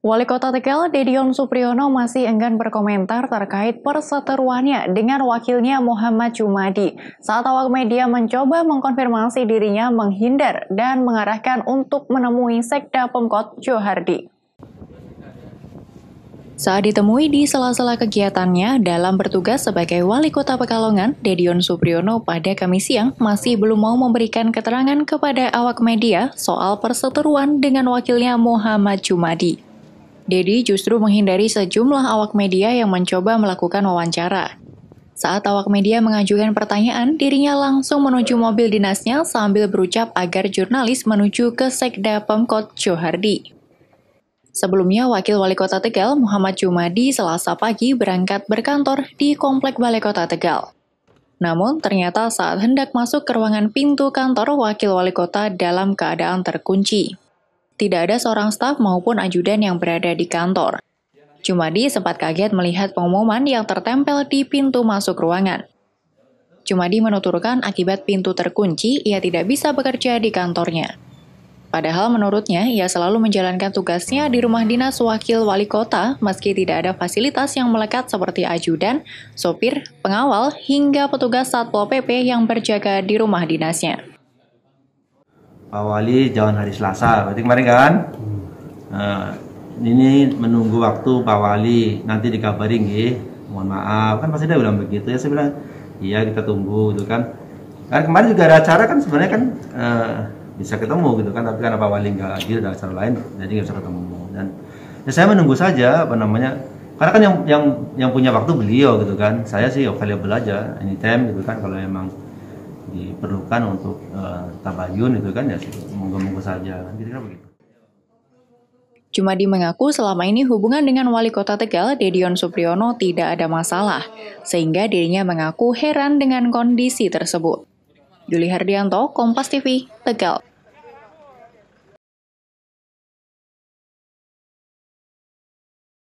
Wali Kota Tegal, Dedion Supriyono masih enggan berkomentar terkait perseteruannya dengan wakilnya Muhammad Jumadi saat awak media mencoba mengkonfirmasi dirinya menghindar dan mengarahkan untuk menemui Sekda Pemkot Johardi. Saat ditemui di sela-sela kegiatannya dalam bertugas sebagai wali kota Pekalongan, Dedion Supriyono pada Kamis siang masih belum mau memberikan keterangan kepada awak media soal perseteruan dengan wakilnya Muhammad Jumadi. Dedi justru menghindari sejumlah awak media yang mencoba melakukan wawancara. Saat awak media mengajukan pertanyaan, dirinya langsung menuju mobil dinasnya sambil berucap agar jurnalis menuju ke Sekda Pemkot Johardi. Sebelumnya, Wakil Wali Kota Tegal Muhammad Jumadi selasa pagi berangkat berkantor di Komplek Balai Kota Tegal. Namun, ternyata saat hendak masuk ke ruangan pintu kantor, Wakil Wali Kota dalam keadaan terkunci tidak ada seorang staf maupun ajudan yang berada di kantor. Jumadi sempat kaget melihat pengumuman yang tertempel di pintu masuk ruangan. Jumadi menuturkan akibat pintu terkunci, ia tidak bisa bekerja di kantornya. Padahal menurutnya, ia selalu menjalankan tugasnya di rumah dinas wakil wali kota meski tidak ada fasilitas yang melekat seperti ajudan, sopir, pengawal, hingga petugas Satpol PP yang berjaga di rumah dinasnya. Pak Wali jalan hari Selasa berarti kemarin kan hmm. nah, ini menunggu waktu Pak Wali nanti dikabarin nggih mohon maaf kan pasti dia bilang begitu ya saya bilang iya kita tunggu gitu kan kan kemarin juga ada acara kan sebenarnya kan uh, bisa ketemu gitu kan tapi karena Pak Wali nggak hadir ada acara lain jadi nggak bisa ketemu dan ya saya menunggu saja apa namanya karena kan yang yang yang punya waktu beliau gitu kan saya sih available aja anytime gitu kan kalau emang diperlukan untuk uh, tabayun itu kan ya monggo-monggo saja kan kira-kira begitu. Jumadi mengaku selama ini hubungan dengan wali kota Tegal, Dedion Supriyono, tidak ada masalah, sehingga dirinya mengaku heran dengan kondisi tersebut. Juli Hardianto, Kompas TV, Tegal.